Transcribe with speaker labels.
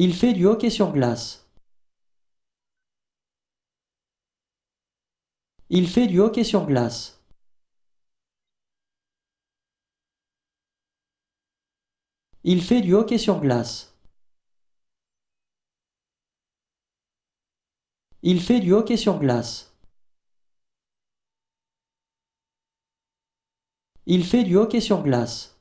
Speaker 1: Il fait du hockey sur glace. Il fait du hockey sur glace. Il fait du hockey sur glace. Il fait du hockey sur glace. Il fait du hockey sur glace.